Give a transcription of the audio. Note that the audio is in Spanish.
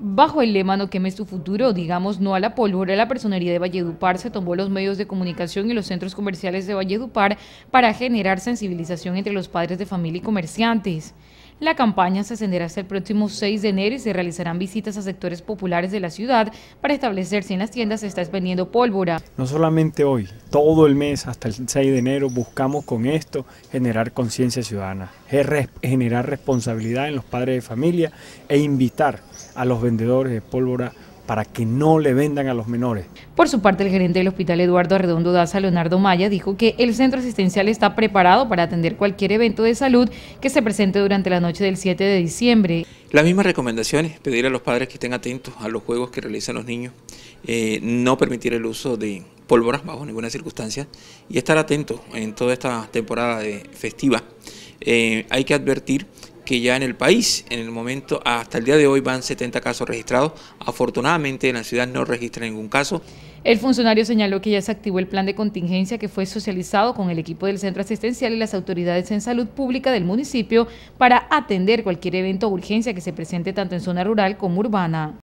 Bajo el lema No quemes tu futuro, digamos no a la pólvora, la personería de Valledupar se tomó los medios de comunicación y los centros comerciales de Valledupar para generar sensibilización entre los padres de familia y comerciantes. La campaña se ascenderá hasta el próximo 6 de enero y se realizarán visitas a sectores populares de la ciudad para establecer si en las tiendas se está expendiendo pólvora. No solamente hoy, todo el mes hasta el 6 de enero buscamos con esto generar conciencia ciudadana, generar responsabilidad en los padres de familia e invitar a los vendedores de pólvora para que no le vendan a los menores. Por su parte, el gerente del Hospital Eduardo Redondo Daza, Leonardo Maya, dijo que el centro asistencial está preparado para atender cualquier evento de salud que se presente durante la noche del 7 de diciembre. Las mismas recomendaciones, pedir a los padres que estén atentos a los juegos que realizan los niños, eh, no permitir el uso de pólvoras bajo ninguna circunstancia y estar atentos en toda esta temporada de festiva. Eh, hay que advertir que ya en el país, en el momento, hasta el día de hoy van 70 casos registrados. Afortunadamente en la ciudad no registra ningún caso. El funcionario señaló que ya se activó el plan de contingencia que fue socializado con el equipo del centro asistencial y las autoridades en salud pública del municipio para atender cualquier evento o urgencia que se presente tanto en zona rural como urbana.